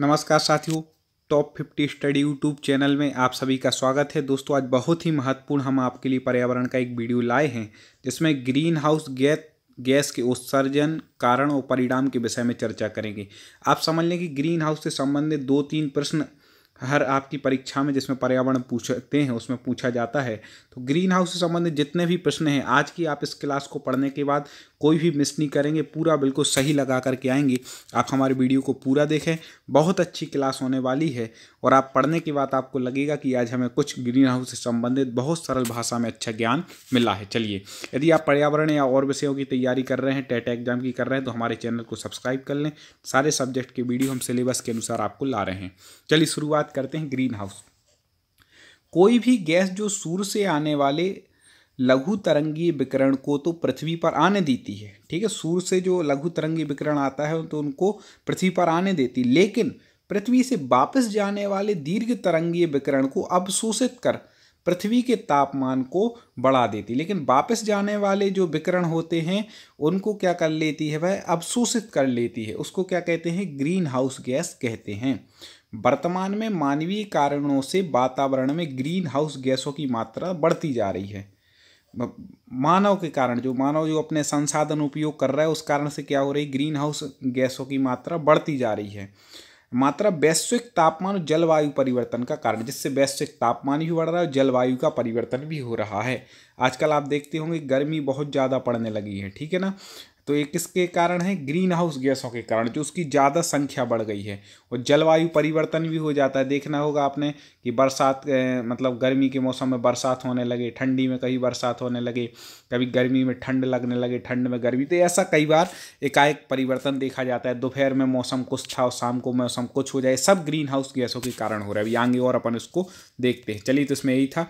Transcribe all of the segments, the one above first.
नमस्कार साथियों top fifty study YouTube channel में आप सभी का स्वागत है दोस्तों आज बहुत ही महत्वपूर्ण हम आपके लिए पर्यावरण का एक वीडियो लाए हैं जिसमें ग्रीन हाउस गैस गैस के उत्सर्जन कारण और परिणाम के विषय में चर्चा करेंगे आप समझ लें कि ग्रीन हाउस से संबंधित दो तीन प्रश्न हर आपकी परीक्षा में जिसमें पर्यावरण पूछते हैं उसमें पूछा जाता है तो ग्रीन हाउस से संबंधित जितने भी प्रश्न हैं आज की आप इस क्लास को पढ़ने के बाद कोई भी मिस नहीं करेंगे पूरा बिल्कुल सही लगा करके आएंगे आप हमारे वीडियो को पूरा देखें बहुत अच्छी क्लास होने वाली है और आप पढ़ने के बाद आपको लगेगा कि आज हमें कुछ ग्रीन हाउस से संबंधित बहुत सरल भाषा में अच्छा ज्ञान मिला है चलिए यदि आप पर्यावरण या और विषयों की तैयारी कर रहे हैं टेट एग्जाम की कर रहे हैं तो हमारे चैनल को सब्सक्राइब कर लें सारे सब्जेक्ट के वीडियो हम सिलेबस के अनुसार आपको ला रहे हैं चलिए शुरुआत बात करते हैं ग्रीन हाउस कोई भी गैस जो सूर्य से आने वाले लघु तरंगी विकरण को तो पृथ्वी पर आने देती है ठीक है सूर्य से जो लघु तरंगी विकरण आता है तो उनको पृथ्वी पर आने देती लेकिन पृथ्वी से वापस जाने वाले दीर्घ तरंगीय विकरण को अवशोषित कर पृथ्वी के तापमान को बढ़ा देती लेकिन वापस जाने वाले जो विकरण होते हैं उनको क्या कर लेती है वह अवशोषित कर लेती है उसको क्या कहते हैं ग्रीन हाउस गैस कहते हैं वर्तमान में मानवीय कारणों से वातावरण में ग्रीन हाउस गैसों की मात्रा बढ़ती जा रही है मानव के कारण जो मानव जो अपने संसाधन उपयोग कर रहा है उस कारण से क्या हो रही ग्रीन हाउस गैसों की मात्रा बढ़ती जा रही है मात्रा वैश्विक तापमान और जलवायु परिवर्तन का कारण जिससे वैश्विक तापमान भी बढ़ रहा है और जलवायु का परिवर्तन भी हो रहा है आजकल आप देखते होंगे गर्मी बहुत ज़्यादा पड़ने लगी है ठीक है ना तो ये किसके कारण है ग्रीन हाउस गैसों के कारण जो उसकी ज़्यादा संख्या बढ़ गई है और जलवायु परिवर्तन भी हो जाता है देखना होगा आपने कि बरसात मतलब गर्मी के मौसम में बरसात होने लगे ठंडी में कभी बरसात होने लगे कभी गर्मी में ठंड लगने लगे ठंड में गर्मी तो ऐसा कई बार एकाएक परिवर्तन देखा जाता है दोपहर में मौसम कुछ था और शाम को मौसम कुछ हो जाए सब ग्रीन हाउस गैसों के कारण हो रहा है अभी आगे और अपन उसको देखते हैं चलिए तो इसमें यही था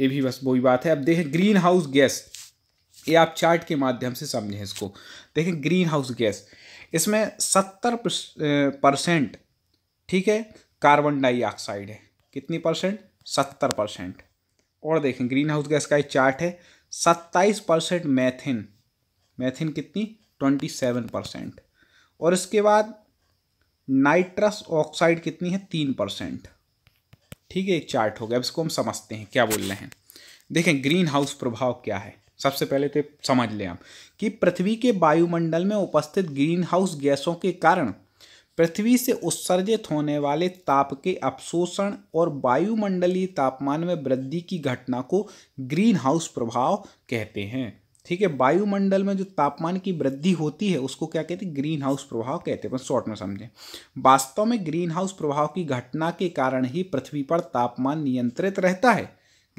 ये भी बस वही बात है अब देखें ग्रीन हाउस गैस ये आप चार्ट के माध्यम से समझें इसको देखें ग्रीन हाउस गैस इसमें सत्तर परसेंट ठीक है कार्बन डाइऑक्साइड है कितनी परसेंट सत्तर परसेंट और देखें ग्रीन हाउस गैस का एक चार्ट है सत्ताईस परसेंट मैथिन मैथिन कितनी ट्वेंटी सेवन परसेंट और इसके बाद नाइट्रस ऑक्साइड कितनी है तीन परसेंट ठीक है एक चार्ट हो गया अब इसको हम समझते हैं क्या बोल रहे हैं देखें ग्रीन हाउस प्रभाव क्या है सबसे पहले तो समझ लें आप कि पृथ्वी के वायुमंडल में उपस्थित ग्रीन हाउस गैसों के कारण पृथ्वी से उत्सर्जित होने वाले ताप के अवशोषण और वायुमंडलीय तापमान में वृद्धि की घटना को ग्रीन हाउस प्रभाव कहते हैं ठीक है वायुमंडल में जो तापमान की वृद्धि होती है उसको क्या कहते हैं ग्रीन हाउस प्रभाव कहते हैं बस शॉर्ट में समझें वास्तव में ग्रीन हाउस प्रभाव की घटना के कारण ही पृथ्वी पर तापमान नियंत्रित रहता है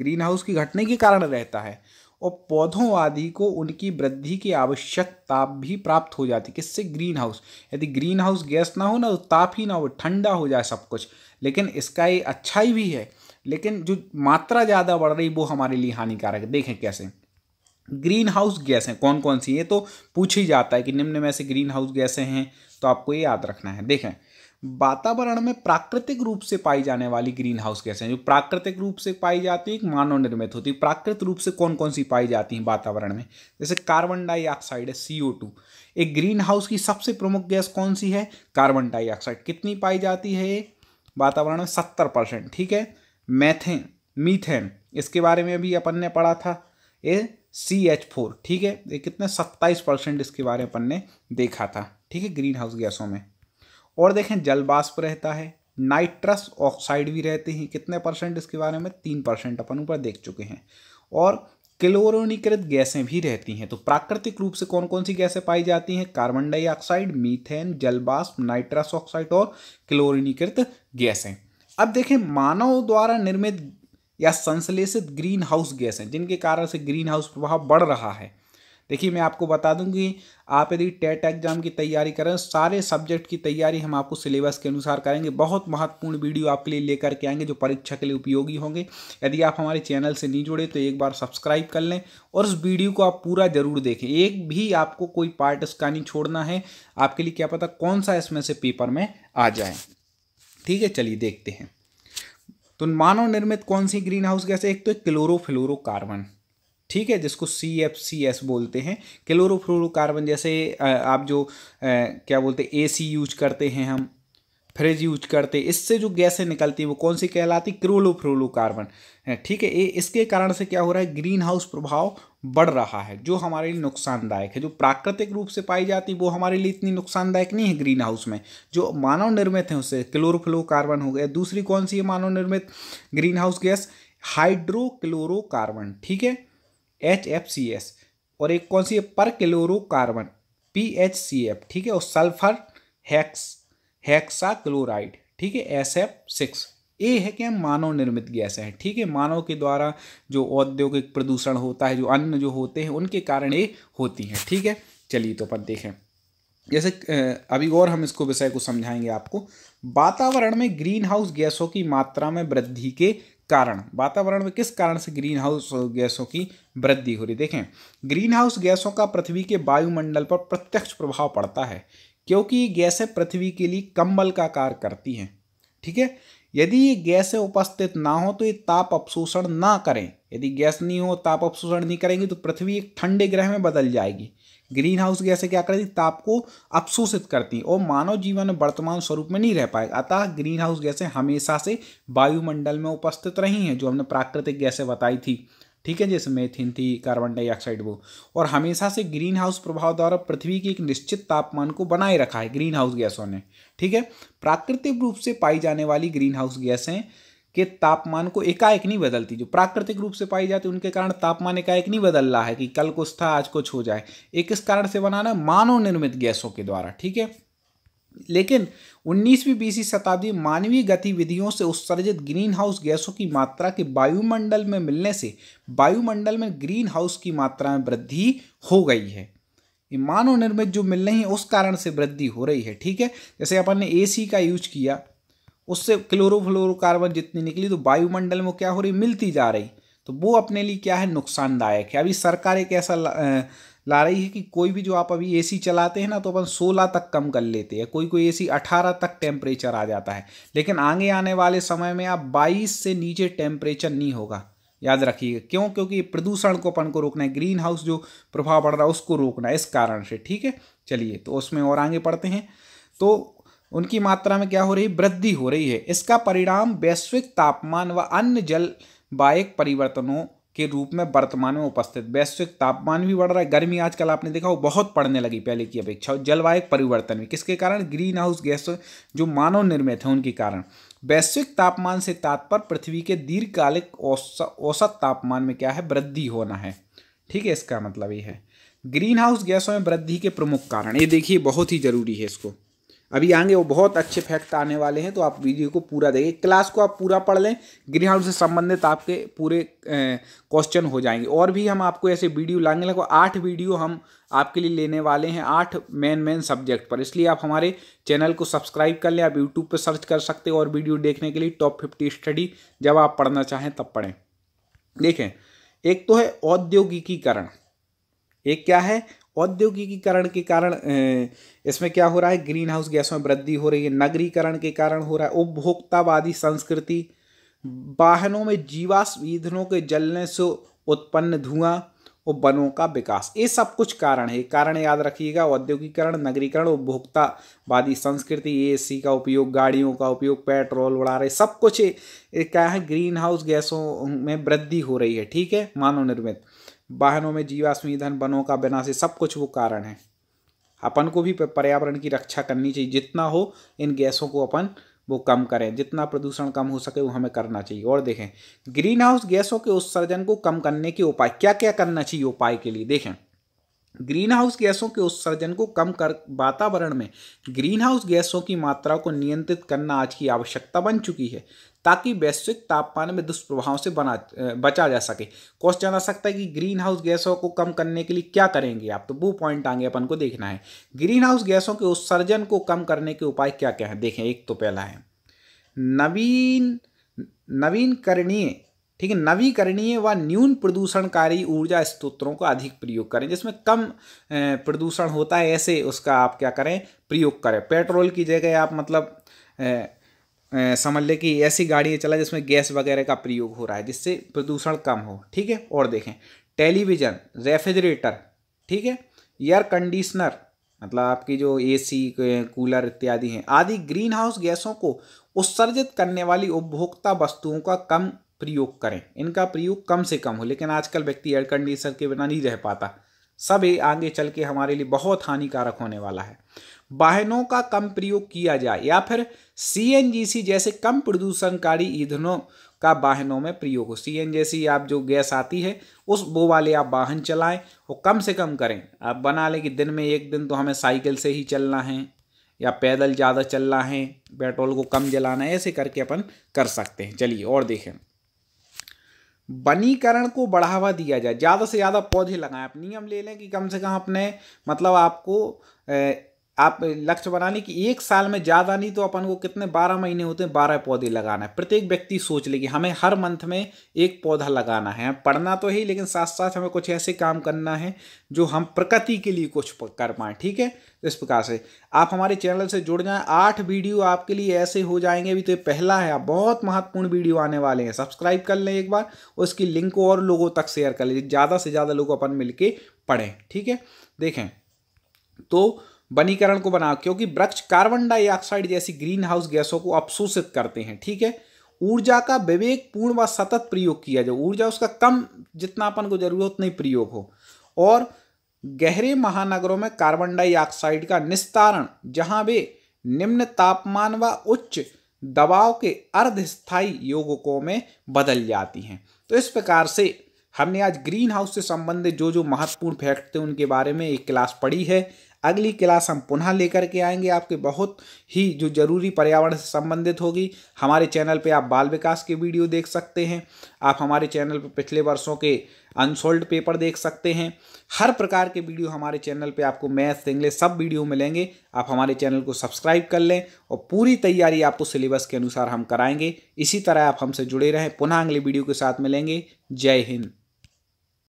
ग्रीन हाउस की घटने के कारण रहता है और पौधों आदि को उनकी वृद्धि की आवश्यक ताप भी प्राप्त हो जाती किससे ग्रीन हाउस यदि ग्रीन हाउस गैस ना हो ना तो ताप ही ना हो ठंडा हो जाए सब कुछ लेकिन इसका ये अच्छाई भी है लेकिन जो मात्रा ज़्यादा बढ़ रही वो हमारे लिए हानिकारक है देखें कैसे ग्रीन हाउस गैसें कौन कौन सी ये तो पूछ ही जाता है कि निम्न में से ग्रीन हाउस गैसें हैं तो आपको ये याद रखना है देखें वातावरण में प्राकृतिक रूप से पाई जाने वाली ग्रीन हाउस गैसें जो प्राकृतिक रूप से पाई जाती है एक मानव निर्मित होती है प्राकृतिक रूप से कौन कौन सी पाई जाती हैं वातावरण में जैसे कार्बन डाइऑक्साइड है सी एक ग्रीन हाउस की सबसे प्रमुख गैस कौन सी है कार्बन डाइऑक्साइड कितनी पाई जाती है ये वातावरण में सत्तर परसेंट ठीक है मैथेन मीथेन इसके बारे में भी अपन ने पढ़ा था ये सी एच फोर ठीक है ये कितने सत्ताईस परसेंट इसके बारे में अपन ने देखा था ठीक है ग्रीन हाउस गैसों में और देखें जल बाष्प रहता है नाइट्रस ऑक्साइड भी रहते हैं कितने परसेंट इसके बारे में तीन परसेंट अपन ऊपर देख चुके हैं और क्लोरोनीकृत गैसें भी रहती हैं तो प्राकृतिक रूप से कौन कौन सी गैसें पाई जाती हैं कार्बन डाइऑक्साइड मीथेन जलबाष्प नाइट्रस ऑक्साइड और क्लोरिनीकृत गैसें अब देखें मानव द्वारा निर्मित या संश्लेषित ग्रीन हाउस गैसें जिनके कारण से ग्रीन हाउस प्रभाव बढ़ रहा है देखिए मैं आपको बता दूंगी आप यदि टेट एग्जाम की तैयारी करें सारे सब्जेक्ट की तैयारी हम आपको सिलेबस के अनुसार करेंगे बहुत महत्वपूर्ण वीडियो आपके लिए लेकर के आएंगे जो परीक्षा के लिए उपयोगी होंगे यदि आप हमारे चैनल से नहीं जुड़े तो एक बार सब्सक्राइब कर लें और उस वीडियो को आप पूरा जरूर देखें एक भी आपको कोई पार्ट इसका नहीं छोड़ना है आपके लिए क्या पता कौन सा इसमें से पेपर में आ जाए ठीक है चलिए देखते हैं तो मानव निर्मित कौन सी ग्रीन हाउस गैस है एक तो क्लोरोफ्लोरोकार्बन ठीक है जिसको सी एफ सी एस बोलते हैं क्लोरोफ्लोरोकार्बन जैसे आप जो क्या बोलते हैं ए सी यूज करते हैं हम फ्रिज यूज करते इससे जो गैसें निकलती हैं वो कौन सी कहलाती है ठीक है ये इसके कारण से क्या हो रहा है ग्रीन हाउस प्रभाव बढ़ रहा है जो हमारे लिए नुकसानदायक है जो प्राकृतिक रूप से पाई जाती वो हमारे लिए इतनी नुकसानदायक नहीं है ग्रीन हाउस में जो मानव निर्मित है उससे क्लोरोफ्लोरोकार्बन हो गया दूसरी कौन सी है मानव निर्मित ग्रीन हाउस गैस हाइड्रोक्लोरोकार्बन ठीक है एच एफ सी एस और एक कौन सी है पर chlorocarbon P H C F ठीक है और सल्फर हैक्स हैक्सा क्लोराइड ठीक है एस एफ सिक्स ए है क्या मानव निर्मित गैस है ठीक है मानव के द्वारा जो औद्योगिक प्रदूषण होता है जो अन्न जो होते हैं उनके कारण ये होती हैं ठीक है चलिए तो अपन देखें जैसे अभी और हम इसको विषय को समझाएंगे आपको वातावरण में ग्रीन हाउस गैसों की मात्रा में वृद्धि के कारण वातावरण में किस कारण से ग्रीन हाउस गैसों की वृद्धि हो रही देखें ग्रीन हाउस गैसों का पृथ्वी के वायुमंडल पर प्रत्यक्ष प्रभाव पड़ता है क्योंकि ये गैसें पृथ्वी के लिए कम्बल का कार्य करती हैं ठीक है यदि ये गैसें उपस्थित ना हो तो ये ताप अपशोषण ना करें यदि गैस नहीं हो ताप अपशोषण नहीं करेंगी तो पृथ्वी एक ठंडे ग्रह में बदल जाएगी ग्रीन हाउस गैसें क्या करती ताप को अवशोषित करती और मानव जीवन वर्तमान स्वरूप में नहीं रह पाएगा अतः ग्रीन हाउस गैसें हमेशा से वायुमंडल में उपस्थित रही हैं जो हमने प्राकृतिक गैसें बताई थी ठीक है जैसे मेथिन थी कार्बन डाइऑक्साइड वो और हमेशा से ग्रीन हाउस प्रभाव द्वारा पृथ्वी के एक निश्चित तापमान को बनाए रखा है ग्रीन हाउस गैसों ने ठीक है प्राकृतिक रूप से पाई जाने वाली ग्रीन हाउस गैसें के तापमान को एकाएक नहीं बदलती जो प्राकृतिक रूप से पाई जाती है उनके कारण तापमान एकाएक नहीं बदल रहा है कि कल कुछ था आज कुछ हो जाए एक इस कारण से बनाना मानव निर्मित गैसों के द्वारा ठीक है लेकिन 19वीं बीसवीं शताब्दी मानवीय गतिविधियों से उत्सर्जित ग्रीन हाउस गैसों की मात्रा के वायुमंडल में मिलने से वायुमंडल में ग्रीन हाउस की मात्रा में वृद्धि हो गई है मानव निर्मित जो मिल रही है उस कारण से वृद्धि हो रही है ठीक है जैसे अपन ने एसी का यूज किया उससे क्लोरोफ्लोरोकार्बन जितनी निकली तो वायुमंडल में क्या हो रही मिलती जा रही तो वो अपने लिए क्या है नुकसानदायक है अभी सरकार एक ऐसा ला, ला रही है कि कोई भी जो आप अभी एसी चलाते हैं ना तो अपन 16 तक कम कर लेते हैं कोई कोई एसी 18 तक टेम्परेचर आ जाता है लेकिन आगे आने वाले समय में आप 22 से नीचे टेम्परेचर नहीं होगा याद रखिएगा क्यों क्योंकि प्रदूषण को अपन को रोकना है ग्रीन हाउस जो प्रभाव पड़ रहा है उसको रोकना है इस कारण से ठीक है चलिए तो उसमें और आगे पढ़ते हैं तो उनकी मात्रा में क्या हो रही वृद्धि हो रही है इसका परिणाम वैश्विक तापमान व अन्य बायक परिवर्तनों के रूप में वर्तमान में उपस्थित वैश्विक तापमान भी बढ़ रहा है गर्मी आजकल आपने देखा वो बहुत पड़ने लगी पहले की अपेक्षा और जलवायु परिवर्तन भी किसके कारण ग्रीन हाउस गैस जो मानव निर्मित है उनके कारण वैश्विक तापमान से तात्पर्य पृथ्वी के दीर्घकालिक औसत तापमान में क्या है वृद्धि होना है ठीक है इसका मतलब ये है ग्रीन हाउस गैसों में वृद्धि के प्रमुख कारण ये देखिए बहुत ही जरूरी है इसको अभी आएंगे वो बहुत अच्छे फैक्ट आने वाले हैं तो आप वीडियो को पूरा देखें क्लास को आप पूरा पढ़ लें ग्रीन हाउस से संबंधित आपके पूरे क्वेश्चन हो जाएंगे और भी हम आपको ऐसे वीडियो लाएंगे लगभग आठ वीडियो हम आपके लिए लेने वाले हैं आठ मेन मेन सब्जेक्ट पर इसलिए आप हमारे चैनल को सब्सक्राइब कर लें आप यूट्यूब पर सर्च कर सकते हैं और वीडियो देखने के लिए टॉप फिफ्टी स्टडी जब आप पढ़ना चाहें तब पढ़ें देखें एक तो है औद्योगिकीकरण एक क्या है औद्योगिकीकरण के कारण इसमें क्या हो रहा है ग्रीन हाउस गैसों में वृद्धि हो रही है नगरीकरण के कारण हो रहा है उपभोक्तावादी संस्कृति वाहनों में जीवाश्म ईंधनों के जलने से उत्पन्न धुआं और वनों का विकास ये सब कुछ कारण है कारण याद रखिएगा औद्योगिकरण नगरीकरण उपभोक्तावादी संस्कृति एसी का उपयोग गाड़ियों का उपयोग पेट्रोल उड़ा रहे सब कुछ क्या है ग्रीन हाउस गैसों में वृद्धि हो रही है ठीक है मानव निर्मित वाहनों में जीवाश्मी ईंधन वनों का बिना से सब कुछ वो कारण है अपन को भी पर्यावरण की रक्षा करनी चाहिए जितना हो इन गैसों को अपन वो कम करें जितना प्रदूषण कम हो सके वो हमें करना चाहिए और देखें ग्रीन हाउस गैसों के उत्सर्जन को कम करने के उपाय क्या क्या करना चाहिए उपाय के लिए देखें ग्रीन हाउस गैसों के उत्सर्जन को कम कर वातावरण में ग्रीन हाउस गैसों की मात्रा को नियंत्रित करना आज की आवश्यकता बन चुकी है ताकि वैश्विक तापमान में दुष्प्रभाव से बना बचा जा सके क्वेश्चन आ सकता है कि ग्रीन हाउस गैसों को कम करने के लिए क्या करेंगे आप तो वो पॉइंट आगे अपन को देखना है ग्रीन हाउस गैसों के उत्सर्जन को कम करने के उपाय क्या क्या हैं देखें एक तो पहला है नवीन नवीनकरणीय ठीक है नवीकरणीय व न्यून प्रदूषणकारी ऊर्जा स्त्रोत्रों का अधिक प्रयोग करें जिसमें कम प्रदूषण होता है ऐसे उसका आप क्या करें प्रयोग करें पेट्रोल की जगह आप मतलब समझ ले कि ऐसी गाड़ी चला जिसमें गैस वगैरह का प्रयोग हो रहा है जिससे प्रदूषण कम हो ठीक है और देखें टेलीविज़न रेफ्रिजरेटर ठीक है एयर कंडीशनर मतलब आपकी जो एसी कूलर इत्यादि हैं आदि ग्रीन हाउस गैसों को उत्सर्जित करने वाली उपभोक्ता वस्तुओं का कम प्रयोग करें इनका प्रयोग कम से कम हो लेकिन आजकल व्यक्ति एयर कंडीशनर के बिना नहीं रह पाता सभी आगे चल के हमारे लिए बहुत हानिकारक होने वाला है वाहनों का कम प्रयोग किया जाए या फिर सीएनजीसी जैसे कम प्रदूषणकारी ईंधनों का वाहनों में प्रयोग हो सी एन जैसी आप जो गैस आती है उस वो वाले आप वाहन चलाएं वो कम से कम करें आप बना लें कि दिन में एक दिन तो हमें साइकिल से ही चलना है या पैदल ज़्यादा चलना है पेट्रोल को कम जलाना है ऐसे करके अपन कर सकते हैं चलिए और देखें वनीकरण को बढ़ावा दिया जाए ज़्यादा से ज़्यादा पौधे लगाएं आप नियम ले लें कि कम से कम अपने मतलब आपको ए, आप लक्ष्य बनाने की एक साल में ज़्यादा नहीं तो अपन को कितने बारह महीने होते हैं बारह पौधे लगाना है प्रत्येक व्यक्ति सोच ले कि हमें हर मंथ में एक पौधा लगाना है पढ़ना तो ही लेकिन साथ साथ हमें कुछ ऐसे काम करना है जो हम प्रकृति के लिए कुछ कर पाएँ ठीक है इस प्रकार से आप हमारे चैनल से जुड़ जाएँ आठ वीडियो आपके लिए ऐसे हो जाएंगे अभी तो ये पहला है आप बहुत महत्वपूर्ण वीडियो आने वाले हैं सब्सक्राइब कर लें एक बार उसकी लिंक को और लोगों तक शेयर कर लीजिए ज़्यादा से ज़्यादा लोग अपन मिल पढ़ें ठीक है देखें तो वनीकरण को बना क्योंकि वृक्ष कार्बन डाइऑक्साइड जैसी ग्रीन हाउस गैसों को अवशोषित करते हैं ठीक है ऊर्जा का विवेकपूर्ण व सतत प्रयोग किया जाए ऊर्जा उसका कम जितना अपन को जरूरत नहीं प्रयोग हो और गहरे महानगरों में कार्बन डाइऑक्साइड का निस्तारण जहाँ वे निम्न तापमान व उच्च दबाव के अर्धस्थायी योगकों में बदल जाती हैं तो इस प्रकार से हमने आज ग्रीन हाउस से संबंधित जो जो महत्वपूर्ण फैक्ट थे उनके बारे में एक क्लास पढ़ी है अगली क्लास हम पुनः लेकर के आएंगे आपके बहुत ही जो जरूरी पर्यावरण से संबंधित होगी हमारे चैनल पे आप बाल विकास के वीडियो देख सकते हैं आप हमारे चैनल पे पिछले वर्षों के अनसोल्ड पेपर देख सकते हैं हर प्रकार के वीडियो हमारे चैनल पे आपको मैथ्स इंग्लिश सब वीडियो मिलेंगे आप हमारे चैनल को सब्सक्राइब कर लें और पूरी तैयारी आपको सिलेबस के अनुसार हम कराएंगे इसी तरह आप हमसे जुड़े रहें पुनः अगले वीडियो के साथ मिलेंगे जय हिंद